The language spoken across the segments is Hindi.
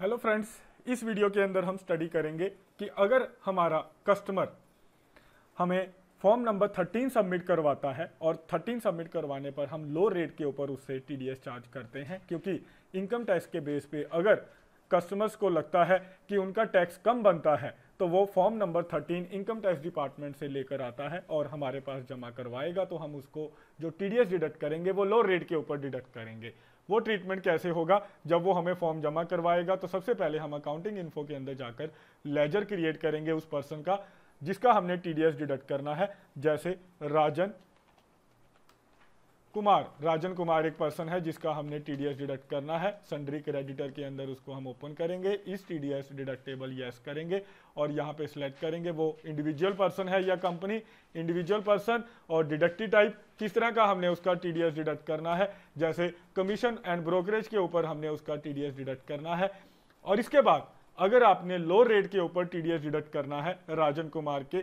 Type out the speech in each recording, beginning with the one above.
हेलो फ्रेंड्स इस वीडियो के अंदर हम स्टडी करेंगे कि अगर हमारा कस्टमर हमें फॉर्म नंबर 13 सबमिट करवाता है और 13 सबमिट करवाने पर हम लो रेट के ऊपर उससे टीडीएस चार्ज करते हैं क्योंकि इनकम टैक्स के बेस पे अगर कस्टमर्स को लगता है कि उनका टैक्स कम बनता है तो वो form number 13 income tax department से लेकर आता है और हमारे पास जमा करवाएगा तो हम उसको जो टी डिडक्ट करेंगे वो लो रेट के ऊपर डिडक्ट करेंगे वो ट्रीटमेंट कैसे होगा जब वो हमें फॉर्म जमा करवाएगा तो सबसे पहले हम अकाउंटिंग इन्फो के अंदर जाकर लेजर क्रिएट करेंगे उस पर्सन का जिसका हमने टी डिडक्ट करना है जैसे राजन कुमार राजन कुमार एक पर्सन है जिसका हमने टीडीएस डिडक्ट करना है सन्ड्री क्रेडिटर के अंदर उसको हम ओपन करेंगे इस टीडीएस डिडक्टेबल यस करेंगे और यहाँ पे सिलेक्ट करेंगे वो इंडिविजुअल पर्सन है या कंपनी इंडिविजुअल पर्सन और डिडक्टिव टाइप किस तरह का हमने उसका टीडीएस डिडक्ट करना है जैसे कमीशन एंड ब्रोकरेज के ऊपर हमने उसका एस डिडक्ट करना है और इसके बाद अगर आपने लो रेट के ऊपर एस डिडक्ट करना है राजन कुमार के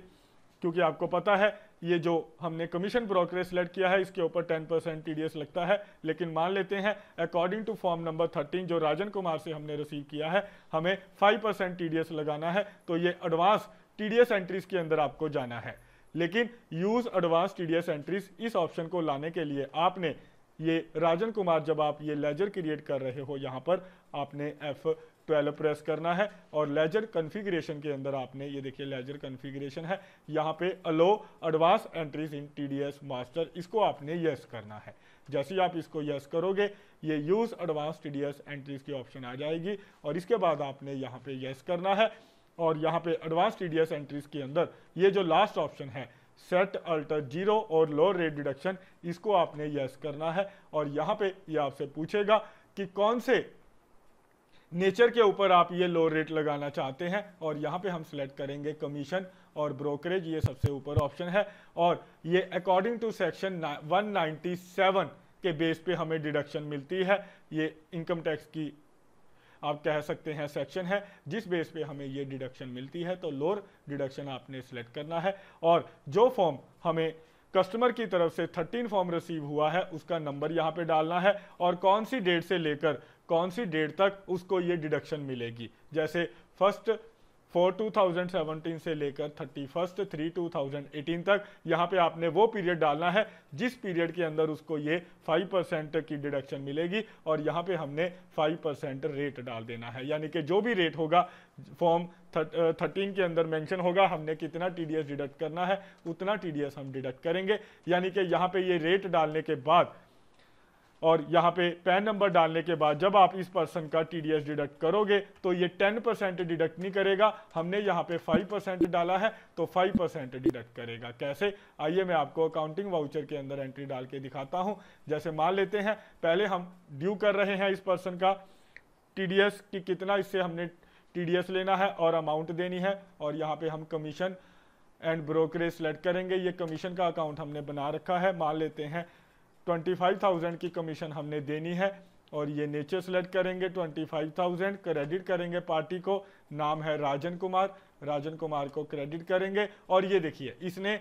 क्योंकि आपको पता है ये जो हमने कमीशन ब्रोकरेज सेलेक्ट किया है इसके ऊपर 10 परसेंट टी लगता है लेकिन मान लेते हैं अकॉर्डिंग टू फॉर्म नंबर 13 जो राजन कुमार से हमने रिसीव किया है हमें 5 परसेंट टी लगाना है तो ये एडवांस टी एंट्रीज के अंदर आपको जाना है लेकिन यूज़ एडवांस टी एंट्रीज इस ऑप्शन को लाने के लिए आपने ये राजन कुमार जब आप ये लेजर क्रिएट कर रहे हो यहाँ पर आपने एफ ट्वेल्व प्रेस करना है और लेजर कन्फिग्रेशन के अंदर आपने ये देखिए लेजर कन्फिग्रेशन है यहाँ पे allow advance entries in TDS master इसको आपने यस करना है जैसे ही आप इसको यस करोगे ये यूज़ एडवांस टीडीएस एंट्रीज की ऑप्शन आ जाएगी और इसके बाद आपने यहाँ पे यस करना है और यहाँ पे एडवांस एस एंट्रीज के अंदर ये जो लास्ट ऑप्शन है सेट अल्टर जीरो और लोअर रेट डिडक्शन इसको आपने यस करना है और यहाँ पे ये आपसे पूछेगा कि कौन से नेचर के ऊपर आप ये लो रेट लगाना चाहते हैं और यहाँ पे हम सिलेक्ट करेंगे कमीशन और ब्रोकरेज ये सबसे ऊपर ऑप्शन है और ये अकॉर्डिंग टू सेक्शन 197 के बेस पे हमें डिडक्शन मिलती है ये इनकम टैक्स की आप कह सकते हैं सेक्शन है जिस बेस पे हमें ये डिडक्शन मिलती है तो लोअर डिडक्शन आपने सेलेक्ट करना है और जो फॉर्म हमें कस्टमर की तरफ से 13 फॉर्म रिसीव हुआ है उसका नंबर यहाँ पे डालना है और कौन सी डेट से लेकर कौन सी डेट तक उसको ये डिडक्शन मिलेगी जैसे first four two thousand seventeen से लेकर thirty first three two thousand eighteen तक यहाँ पे आपने वो पीरियड डालना है जिस पीरियड के अंदर उसको ये फाइव परसेंट की डिडक्शन मिलेगी और यहाँ पे हमने फाइव परसेंट रेट डाल देना है यानी कि जो भी रेट होगा फॉर्म थर्टीन के अंदर मेंशन होगा हमने कितना टी डिडक्ट करना है उतना टी हम डिडक्ट करेंगे यानी कि यहाँ पे ये रेट डालने के बाद और यहाँ पे पैन नंबर डालने के बाद जब आप इस पर्सन का टीडीएस डिडक्ट करोगे तो ये 10 परसेंट डिडक्ट नहीं करेगा हमने यहाँ पे 5 परसेंट डाला है तो 5 परसेंट डिडक्ट करेगा कैसे आइए मैं आपको अकाउंटिंग वाउचर के अंदर एंट्री डाल के दिखाता हूँ जैसे मान लेते हैं पहले हम ड्यू कर रहे हैं इस पर्सन का टी कि कितना इससे हमने टी लेना है और अमाउंट देनी है और यहाँ पर हम कमीशन एंड ब्रोकरेज सेलेक्ट करेंगे ये कमीशन का अकाउंट हमने बना रखा है मान लेते हैं 25,000 की कमीशन हमने देनी है और ये नेचर सेलेक्ट करेंगे 25,000 क्रेडिट करेंगे पार्टी को नाम है राजन कुमार राजन कुमार को क्रेडिट करेंगे और ये देखिए इसने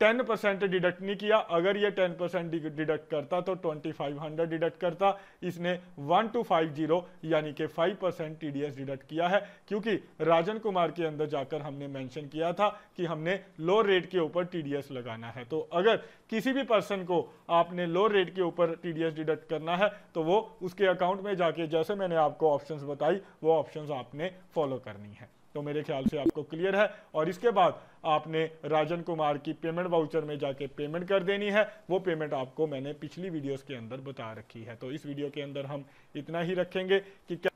टेन परसेंट डिडक्ट नहीं किया अगर ये टेन परसेंट डिडक्ट करता तो ट्वेंटी फाइव हंड्रेड डिडक्ट करता इसने वन टू फाइव जीरो यानी कि फाइव परसेंट टी डिडक्ट किया है क्योंकि राजन कुमार के अंदर जाकर हमने मेंशन किया था कि हमने लो रेट के ऊपर टी लगाना है तो अगर किसी भी पर्सन को आपने लो रेट के ऊपर टी डिडक्ट करना है तो वो उसके अकाउंट में जाके जैसे मैंने आपको ऑप्शन बताई वो ऑप्शन आपने फॉलो करनी है तो मेरे ख्याल से आपको क्लियर है और इसके बाद आपने राजन कुमार की पेमेंट वाउचर में जाके पेमेंट कर देनी है वो पेमेंट आपको मैंने पिछली वीडियोस के अंदर बता रखी है तो इस वीडियो के अंदर हम इतना ही रखेंगे कि क्या